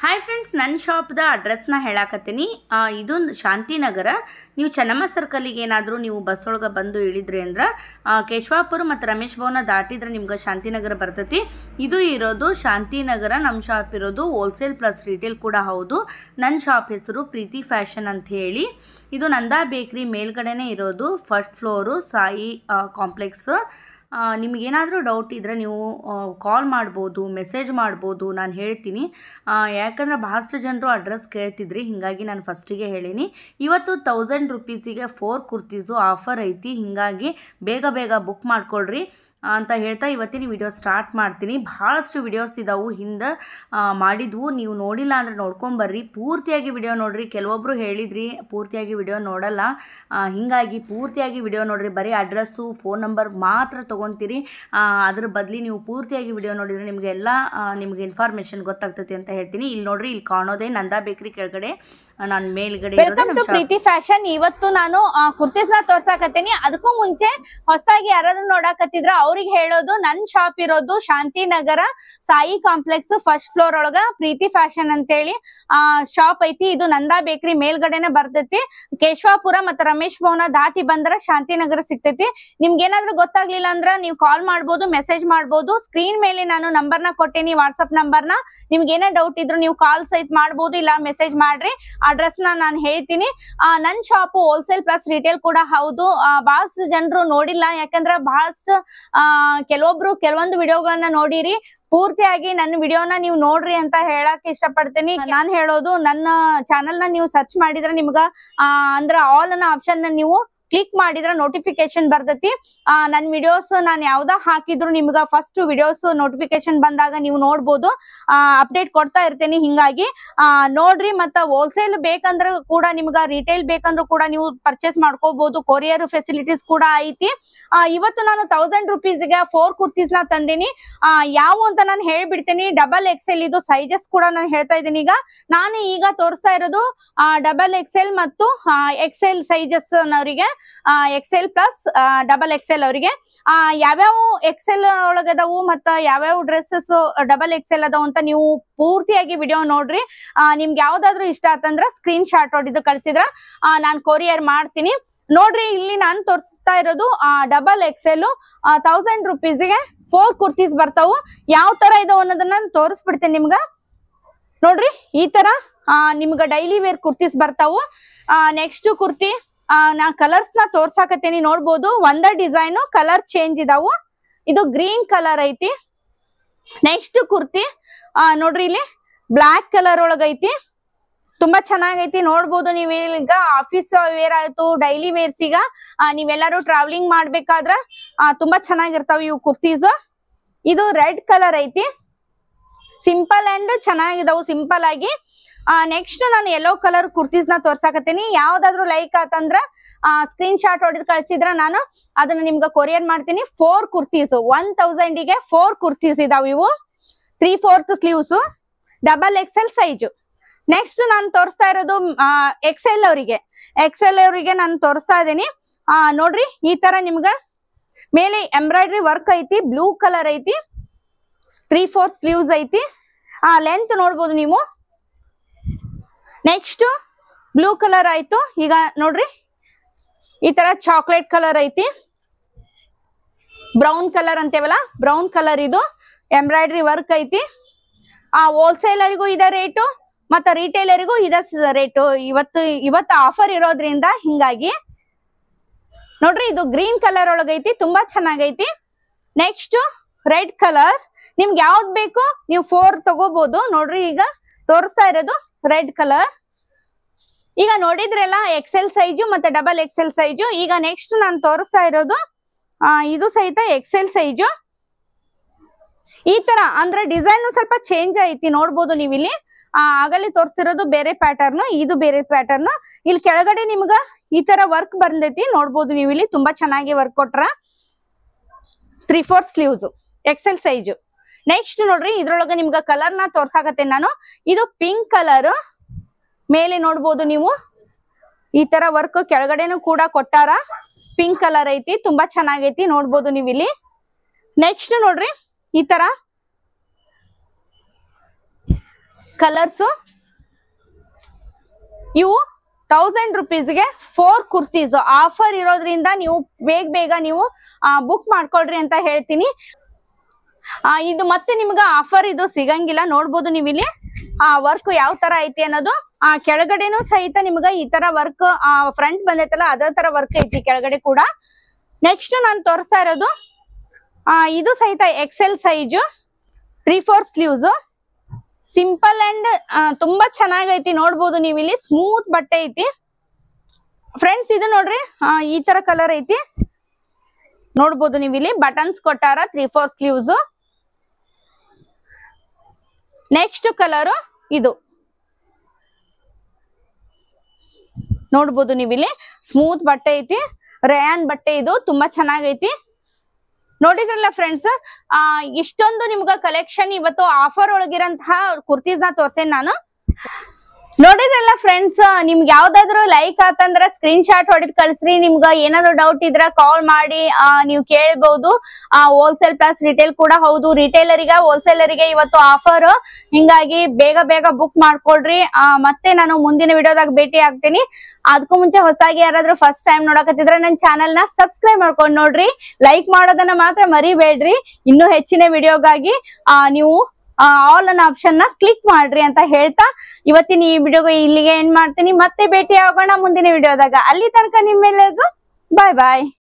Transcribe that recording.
hi friends ನನ್ನ ಶಾಪ್ದ ಅಡ್ರೆಸ್ನ ಹೇಳಾಕತ್ತೀನಿ ಇದು ಶಾಂತಿನಗರ ನೀವು ಚೆನ್ನಮ್ಮ ಸರ್ಕಲಿಗೆ ಏನಾದರೂ ನೀವು ಬಸ್ ಒಳಗೆ ಬಂದು ಇಳಿದ್ರಿ ಅಂದ್ರೆ ಕೇಶವಾಪುರ ಮತ್ತು ರಮೇಶ್ ಭವನ ದಾಟಿದ್ರೆ ನಿಮ್ಗೆ ಶಾಂತಿನಗರ ಬರ್ತೈತಿ ಇದು ಇರೋದು ಶಾಂತಿನಗರ ನಮ್ಮ ಶಾಪ್ ಇರೋದು ಹೋಲ್ಸೇಲ್ ಪ್ಲಸ್ ರಿಟೇಲ್ ಕೂಡ ಹೌದು ನನ್ನ ಶಾಪ್ ಹೆಸರು ಪ್ರೀತಿ ಫ್ಯಾಷನ್ ಅಂತ ಹೇಳಿ ಇದು ನಂದಾ ಬೇಕ್ರಿ ಮೇಲ್ಗಡೆನೇ ಇರೋದು ಫಸ್ಟ್ ಫ್ಲೋರು ಸಾಯಿ ಕಾಂಪ್ಲೆಕ್ಸ್ ನಿಮಗೇನಾದರೂ ಡೌಟ್ ಇದ್ದರೆ ನೀವು ಕಾಲ್ ಮಾಡ್ಬೋದು ಮೆಸೇಜ್ ಮಾಡ್ಬೋದು ನಾನು ಹೇಳ್ತೀನಿ ಯಾಕಂದರೆ ಬಹಳಷ್ಟು ಜನರು ಅಡ್ರೆಸ್ ಕೇಳ್ತಿದ್ರಿ ಹೀಗಾಗಿ ನಾನು ಫಸ್ಟಿಗೆ ಹೇಳೀನಿ ಇವತ್ತು ತೌಸಂಡ್ ರುಪೀಸಿಗೆ ಫೋರ್ ಕುರ್ತೀಸು ಆಫರ್ ಐತಿ ಹೀಗಾಗಿ ಬೇಗ ಬೇಗ ಬುಕ್ ಮಾಡ್ಕೊಳ್ರಿ ಅಂತ ಹೇಳ್ತಾ ಇವತ್ತಿನ ವಿಡಿಯೋ ಸ್ಟಾರ್ಟ್ ಮಾಡ್ತೀನಿ ಭಾಳಷ್ಟು ವಿಡಿಯೋಸ್ ಇದಾವೆ ಹಿಂದೆ ಮಾಡಿದ್ವು ನೀವು ನೋಡಿಲ್ಲ ಅಂದರೆ ನೋಡ್ಕೊಂಬರ್ರಿ ಪೂರ್ತಿಯಾಗಿ ವಿಡಿಯೋ ನೋಡ್ರಿ ಕೆಲವೊಬ್ಬರು ಹೇಳಿದ್ರಿ ಪೂರ್ತಿಯಾಗಿ ವಿಡಿಯೋ ನೋಡಲ್ಲ ಹೀಗಾಗಿ ಪೂರ್ತಿಯಾಗಿ ವಿಡಿಯೋ ನೋಡ್ರಿ ಬರೀ ಅಡ್ರೆಸ್ಸು ಫೋನ್ ನಂಬರ್ ಮಾತ್ರ ತೊಗೊತೀರಿ ಅದ್ರ ಬದಲಿ ನೀವು ಪೂರ್ತಿಯಾಗಿ ವಿಡಿಯೋ ನೋಡಿದರೆ ಎಲ್ಲಾ ನಿಮಗೆ ಇನ್ಫಾರ್ಮೇಷನ್ ಗೊತ್ತಾಗ್ತೈತಿ ಅಂತ ಹೇಳ್ತೀನಿ ಇಲ್ಲಿ ನೋಡ್ರಿ ಇಲ್ಲಿ ಕಾಣೋದೇ ನಂದಾ ಬೇಕ್ರಿ ಕೆಳಗಡೆ ನಾನು ಮೇಲ್ಗಡೆ ಪ್ರೀತಿ ಫ್ಯಾಷನ್ ಇವತ್ತು ನಾನು ಕುರ್ತೀಸ್ನ ತೋರ್ಸಾಕತ್ತೀನಿ ಅದಕ್ಕೂ ಮುಂಚೆ ಹೊಸದಾಗಿ ಯಾರಾದ್ರೂ ನೋಡಾಕತ್ತಿದ್ರ ಅವ್ರು ಅವ್ರಿಗೆ ಹೇಳೋದು ನನ್ ಶಾಪ್ ಇರೋದು Shantinagar Sai complex first floor ಒಳಗ ಪ್ರೀತಿ ಫ್ಯಾಷನ್ ಅಂತೇಳಿ ಆ ಶಾಪ್ ಐತಿ ಇದು ನಂದಾ ಬೇಕರಿ ಮೇಲ್ಗಡೆನೆ ಬರ್ತೈತಿ ಕೇಶವಾಪುರ ಮತ್ತೆ ರಮೇಶ್ ಭವನ ದಾಟಿ ಬಂದ್ರ ಶಾಂತಿನಗರ ಸಿಗ್ತೈತಿ ನಿಮ್ಗೆ ಏನಾದ್ರು ಗೊತ್ತಾಗ್ಲಿಲ್ಲ ಅಂದ್ರ ನೀವು ಕಾಲ್ ಮಾಡ್ಬೋದು ಮೆಸೇಜ್ ಮಾಡ್ಬೋದು ಸ್ಕ್ರೀನ್ ಮೇಲೆ ನಾನು ನಂಬರ್ ನ ಕೊಟ್ಟೇನಿ ವಾಟ್ಸ್ಆಪ್ ನಂಬರ್ ನ ನಿಮ್ಗೆ ಏನೇ ಡೌಟ್ ಇದ್ರು ನೀವು ಕಾಲ್ ಸಹಿತ ಮಾಡ್ಬೋದು ಇಲ್ಲ ಮೆಸೇಜ್ ಮಾಡ್ರಿ ಅಡ್ರೆಸ್ ನ ನಾನು ಹೇಳ್ತೀನಿ ನನ್ ಶಾಪ್ ಹೋಲ್ಸೇಲ್ ಪ್ಲಸ್ ರಿಟೇಲ್ ಕೂಡ ಹೌದು ಬಹಳಷ್ಟು ಜನರು ನೋಡಿಲ್ಲ ಯಾಕಂದ್ರೆ ಬಹಳಷ್ಟು ಕೆಲವೊಬ್ರು ಕೆಲವೊಂದು ವಿಡಿಯೋಗಳನ್ನ ನೋಡಿರಿ ಪೂರ್ತಿಯಾಗಿ ನನ್ನ ವಿಡಿಯೋನ ನೀವು ನೋಡ್ರಿ ಅಂತ ಹೇಳಕ್ ಇಷ್ಟಪಡ್ತೀನಿ ನಾನ್ ಹೇಳೋದು ನನ್ನ ಚಾನೆಲ್ ನ ನೀವು ಸರ್ಚ್ ಮಾಡಿದ್ರೆ ನಿಮ್ಗ ಅಂದ್ರ ಆಲ್ ಅನ್ನೋ ಆಪ್ಷನ್ ನ ನೀವು ಕ್ಲಿಕ್ ಮಾಡಿದ್ರೆ ನೋಟಿಫಿಕೇಶನ್ ಬರ್ತೈತಿ ನನ್ ವಿಡಿಯೋಸ್ ನಾನ್ ಯಾವ್ದ ಹಾಕಿದ್ರು ನಿಮ್ಗ ಫಸ್ಟ್ ವಿಡಿಯೋಸ್ ನೋಟಿಫಿಕೇಶನ್ ಬಂದಾಗ ನೀವು ನೋಡ್ಬೋದು ಅಪ್ಡೇಟ್ ಕೊಡ್ತಾ ಇರ್ತೇನೆ ಹಿಂಗಾಗಿ ನೋಡ್ರಿ ಮತ್ತ ಹೋಲ್ಸೇಲ್ ಬೇಕಂದ್ರ ಕೂಡ ನಿಮ್ಗ ರಿಟೇಲ್ ಬೇಕಂದ್ರೂ ಕೂಡ ನೀವು ಪರ್ಚೇಸ್ ಮಾಡ್ಕೋಬಹುದು ಕೊರಿಯರ್ ಫೆಸಿಲಿಟೀಸ್ ಕೂಡ ಐತಿ ಇವತ್ತು ನಾನು ತೌಸಂಡ್ ರುಪೀಸ್ಗೆ ಗೆ ಫೋರ್ ಕುರ್ತೀಸ್ ನ ತಂದಿನಿ ಯಾವ ಅಂತ ನಾನು ಹೇಳ್ಬಿಡ್ತೇನೆ ಡಬಲ್ ಎಲ್ ಇದು ಸೈಜಸ್ ಕೂಡ ನಾನು ಹೇಳ್ತಾ ಇದ್ದೀನಿ ಈಗ ನಾನು ಈಗ ತೋರಿಸ್ತಾ ಇರೋದು ಡಬಲ್ ಎಲ್ ಮತ್ತು ಎಕ್ಸೆಲ್ ಸೈಜಸ್ ನವರಿಗೆ ಎಕ್ಸೆಲ್ ಪ್ಲಸ್ ಡಬಲ್ ಎಕ್ಸೆಲ್ ಅವರಿಗೆ ಆ ಯಾವ್ಯಾವ ಎಕ್ಸೆಲ್ ಒಳಗದವು ಮತ್ತ ಯಾವ್ಯಾವ ಡ್ರೆಸ್ಸಸ್ ಡಬಲ್ ಎಕ್ಸೆಲ್ ಅದಾವ ಅಂತ ನೀವು ಪೂರ್ತಿಯಾಗಿ ವಿಡಿಯೋ ನೋಡ್ರಿ ನಿಮ್ಗೆ ಯಾವ್ದಾದ್ರು ಇಷ್ಟ ಆತಂದ್ರ ಸ್ಕ್ರೀನ್ ಶಾಟ್ ಹೊಡೆದು ಕಳ್ಸಿದ್ರ ನಾನು ಕೊರಿಯರ್ ಮಾಡ್ತೀನಿ ನೋಡ್ರಿ ಇಲ್ಲಿ ನಾನು ತೋರಿಸ್ತಾ ಇರೋದು ಡಬಲ್ ಎಕ್ಸೆಲ್ ತೌಸಂಡ್ ರುಪೀಸ್ಗೆ ಫೋರ್ ಕುರ್ತೀಸ್ ಬರ್ತಾವು ಯಾವ ತರ ಇದಾವ ಅನ್ನೋದನ್ನ ತೋರಿಸ್ಬಿಡ್ತೇನೆ ನಿಮ್ಗ ನೋಡ್ರಿ ಈ ತರ ನಿಮ್ಗ ಡೈಲಿ ವೇರ್ ಕುರ್ತೀಸ್ ಬರ್ತಾವು ನೆಕ್ಸ್ಟ್ ಕುರ್ತಿ ನಾ ಕಲರ್ಸ್ ನ ತೋರ್ಸಾಕತ್ತೇನಿ ನೋಡ್ಬೋದು ಒಂದ ಡಿಸೈನ್ ಕಲರ್ ಚೇಂಜ್ ಇದಾವು ಇದು ಗ್ರೀನ್ ಕಲರ್ ಐತಿ ನೆಕ್ಸ್ಟ್ ಕುರ್ತಿ ಆ ನೋಡ್ರಿ ಇಲ್ಲಿ ಬ್ಲಾಕ್ ಕಲರ್ ಒಳಗ ಐತಿ ತುಂಬಾ ಚೆನ್ನಾಗೈತಿ ನೋಡ್ಬೋದು ನೀವು ಈಗ ಆಫೀಸ್ ವೇರ್ ಆಯ್ತು ಡೈಲಿ ವೇರ್ಸ್ ಈಗ ನೀವೆಲ್ಲರೂ ಟ್ರಾವೆಲಿಂಗ್ ಮಾಡ್ಬೇಕಾದ್ರ ತುಂಬಾ ಚೆನ್ನಾಗಿರ್ತಾವ ಇವು ಕುರ್ತೀಸ್ ಇದು ರೆಡ್ ಕಲರ್ ಐತಿ ಸಿಂಪಲ್ ಅಂಡ್ ಚೆನ್ನಾಗಿದಾವು ಸಿಂಪಲ್ ಆಗಿ ಆ ನೆಕ್ಸ್ಟ್ ನಾನು ಯೆಲ್ಲೋ ಕಲರ್ ಕುರ್ತೀಸ್ ನ ತೋರ್ಸಾಕತ್ತೀನಿ ಯಾವ್ದಾದ್ರು ಲೈಕ್ ಆತಂದ್ರ ಸ್ಕ್ರೀನ್ ಶಾಟ್ ಹೊಡೆದು ಕಳ್ಸಿದ್ರ ನಾನು ಅದನ್ನ ನಿಮ್ಗೆ ಕೊರಿಯರ್ ಮಾಡ್ತೀನಿ ಫೋರ್ ಕುರ್ತೀಸ್ ಒನ್ ತೌಸಂಡಿಗೆ ಫೋರ್ ಕುರ್ತೀಸ್ ಇದಾವ ಇವು three fourth sleeves double L size next ನಾನು ತೋರಿಸ್ತಾ ಇರೋದು ಎಕ್ಸೆಲ್ ಅವರಿಗೆ ಎಕ್ಸೆಲ್ ಅವರಿಗೆ ನಾನು ತೋರಿಸ್ತಾ ಇದ್ದೀನಿ ನೋಡ್ರಿ ಈ ತರ ನಿಮ್ಗ ಮೇಲೆ ಎಂಬ್ರಾಯ್ಡ್ರಿ ವರ್ಕ್ ಐತಿ ಬ್ಲೂ ಕಲರ್ ಐತಿ ತ್ರೀ ಫೋರ್ತ್ ಸ್ಲೀವ್ಸ್ ಐತಿ ಆ ಲೆಂತ್ ನೋಡ್ಬೋದು ನೀವು ನೆಕ್ಸ್ಟ್ ಬ್ಲೂ ಕಲರ್ ಆಯ್ತು ಈಗ ನೋಡ್ರಿ ಈ ತರ ಚಾಕ್ಲೇಟ್ ಕಲರ್ ಐತಿ ಬ್ರೌನ್ ಕಲರ್ ಅಂತೇವಲ್ಲ ಬ್ರೌನ್ ಕಲರ್ ಇದು ಎಂಬ್ರಾಯ್ಡ್ರಿ ವರ್ಕ್ ಐತಿ ಆ ಹೋಲ್ಸೇಲರಿಗೂ ಇದೆ ರೇಟು ಮತ್ತೆ ರಿಟೇಲರಿಗೂ ಇದ ರೇಟು ಇವತ್ತು ಇವತ್ತು ಆಫರ್ ಇರೋದ್ರಿಂದ ಹಿಂಗಾಗಿ ನೋಡ್ರಿ ಇದು ಗ್ರೀನ್ ಕಲರ್ ಒಳಗೈತಿ ತುಂಬಾ ಚೆನ್ನಾಗೈತಿ ನೆಕ್ಸ್ಟ್ ರೆಡ್ ಕಲರ್ ನಿಮ್ಗೆ ಯಾವ್ದು ಬೇಕು ನೀವು ಫೋರ್ ತಗೋಬಹುದು ನೋಡ್ರಿ ಈಗ ತೋರಿಸ್ತಾ ಇರೋದು ರೆಡ್ ಕಲರ್ ಈಗ ನೋಡಿದ್ರಲ್ಲ ಎಕ್ಸೆಲ್ ಸೈಜು ಮತ್ತೆ ಡಬಲ್ ಎಕ್ಸೆಲ್ ಸೈಜು ಈಗ ನೆಕ್ಸ್ಟ್ ನಾನು ತೋರಿಸ್ತಾ ಇರೋದು ಇದು ಸಹಿತ ಎಕ್ಸೆಲ್ ಸೈಜು ಈ ತರ ಅಂದ್ರೆ ಡಿಸೈನ್ ಸ್ವಲ್ಪ ಚೇಂಜ್ ಐತಿ ನೋಡ್ಬೋದು ನೀವು ಇಲ್ಲಿ ಆಗಲಿ ತೋರಿಸ್ತಿರೋದು ಬೇರೆ ಪ್ಯಾಟರ್ನ್ ಇದು ಬೇರೆ ಪ್ಯಾಟರ್ನ್ ಇಲ್ಲಿ ಕೆಳಗಡೆ ನಿಮ್ಗ ಈ ತರ ವರ್ಕ್ ಬಂದೈತಿ ನೋಡ್ಬೋದು ನೀವು ಇಲ್ಲಿ ತುಂಬಾ ಚೆನ್ನಾಗಿ ವರ್ಕ್ ಕೊಟ್ರ three four sleeves XL size next ನೋಡ್ರಿ ಇದ್ರೊಳಗೆ ನಿಮ್ಗ ಕಲರ್ ನ ತೋರ್ಸಾಕತ್ತೆ ನಾನು ಇದು ಪಿಂಕ್ ಕಲರ್ ಮೇಲೆ ನೋಡ್ಬೋದು ನೀವು ಈ ತರ ವರ್ಕ್ ಕೆಳಗಡೆನು ಕೂಡ ಕೊಟ್ಟಾರ ಪಿಂಕ್ ಕಲರ್ ಐತಿ ತುಂಬಾ ಚೆನ್ನಾಗೈತಿ ನೋಡ್ಬೋದು ನೀವು ಇಲ್ಲಿ ನೆಕ್ಸ್ಟ್ ನೋಡ್ರಿ ಈ ತರ ಕಲರ್ಸ್ ಇವು ತೌಸಂಡ್ ಗೆ ಫೋರ್ ಕುರ್ತೀಸ್ ಆಫರ್ ಇರೋದ್ರಿಂದ ನೀವು ಬೇಗ ಬೇಗ ನೀವು ಬುಕ್ ಮಾಡ್ಕೊಳ್ರಿ ಅಂತ ಹೇಳ್ತೀನಿ ಆ ಇದು ಮತ್ತೆ ನಿಮ್ಗ ಆಫರ್ ಇದು ಸಿಗಂಗಿಲ್ಲ ನೋಡ್ಬೋದು ನೀವು ಇಲ್ಲಿ ಆ ವರ್ಕ್ ಯಾವ ತರ ಐತಿ ಅನ್ನೋದು ಆ ಕೆಳಗಡೆನು ಸಹಿತ ನಿಮ್ಗ ಈ ತರ ವರ್ಕ್ ಆ ಫ್ರಂಟ್ ಬಂದೈತಲ್ಲ ಅದೇ ತರ ವರ್ಕ್ ಐತಿ ಕೆಳಗಡೆ ಕೂಡ ನೆಕ್ಸ್ಟ್ ನಾನು ತೋರಿಸ್ತಾ ಇರೋದು ಆ ಇದು ಸಹಿತ XL size three four sleeves simple and ತುಂಬಾ ಚೆನ್ನಾಗೈತಿ ನೋಡ್ಬೋದು ನೀವು ಇಲ್ಲಿ ಸ್ಮೂತ್ ಬಟ್ಟೆ ಐತಿ ಫ್ರೆಂಡ್ಸ್ ಇದು ನೋಡ್ರಿ ಈ ತರ ಕಲರ್ ಐತಿ ನೋಡ್ಬೋದು ನೀವು ಇಲ್ಲಿ ಬಟನ್ಸ್ ಕೊಟ್ಟಾರ three four sleeves next colour ಇದು ನೋಡ್ಬೋದು ನೀವಿಲ್ಲಿ ಸ್ಮೂತ್ ಬಟ್ಟೆ ಐತಿ ರಯಾನ್ ಬಟ್ಟೆ ಇದು ತುಂಬಾ ಚೆನ್ನಾಗೈತಿ ನೋಡಿದ್ರಲ್ಲ ಫ್ರೆಂಡ್ಸ್ ಆ ಇಷ್ಟೊಂದು ನಿಮ್ಗ ಕಲೆಕ್ಷನ್ ಇವತ್ತು ಆಫರ್ ಒಳಗಿರಂತಹ ಕುರ್ತೀಸ್ ನ ತೋರ್ಸೇನ್ ನಾನು ನೋಡಿದ್ರಲ್ಲ ಫ್ರೆಂಡ್ಸ್ ನಿಮ್ಗೆ ಯಾವ್ದಾದ್ರು ಲೈಕ್ ಆತಂದ್ರ ಸ್ಕ್ರೀನ್ ಶಾಟ್ ಹೊಡೆದ್ ಕಳ್ಸ್ರಿ ನಿಮ್ಗ ಏನಾದ್ರು ಡೌಟ್ ಇದ್ರ ಕಾಲ್ ಮಾಡಿ ನೀವು ಕೇಳ್ಬಹುದು ಹೋಲ್ಸೇಲ್ ಪ್ಲಸ್ ರಿಟೇಲ್ ಕೂಡ ಹೌದು ರಿಟೇಲರಿಗ ಹೋಲ್ಸೇಲರಿಗೆ ಇವತ್ತು ಆಫರ್ ಹಿಂಗಾಗಿ ಬೇಗ ಬೇಗ ಬುಕ್ ಮಾಡ್ಕೊಳ್ರಿ ಮತ್ತೆ ನಾನು ಮುಂದಿನ ವಿಡಿಯೋದಾಗ ಭೇಟಿ ಆಗ್ತೀನಿ ಅದಕ್ಕೂ ಮುಂಚೆ ಹೊಸಾಗಿ ಯಾರಾದ್ರೂ ಫಸ್ಟ್ ಟೈಮ್ ನೋಡಕತ್ತಿದ್ರ ನನ್ನ ಚಾನಲ್ ನ ಸಬ್ಸ್ಕ್ರೈಬ್ ಮಾಡ್ಕೊಂಡ್ ನೋಡ್ರಿ ಲೈಕ್ ಮಾಡೋದನ್ನ ಮಾತ್ರ ಮರಿಬೇಡ್ರಿ ಇನ್ನೂ ಹೆಚ್ಚಿನ ವಿಡಿಯೋಗಾಗಿ ನೀವು ಆಲ್ ಅನ್ ಆಪ್ಷನ್ ನ ಕ್ಲಿಕ್ ಮಾಡ್ರಿ ಅಂತ ಹೇಳ್ತಾ ಇವತ್ತಿನ ಈ ವಿಡಿಯೋ ಇಲ್ಲಿಗೆ ಎಂಡ್ ಮಾಡ್ತೀನಿ ಮತ್ತೆ ಭೇಟಿ ಆಗೋಣ ಮುಂದಿನ ವಿಡಿಯೋದಾಗ ಅಲ್ಲಿ ತನಕ ನಿಮ್ಮೆಲ್ಲರಿಗೂ ಬಾಯ್ ಬಾಯ್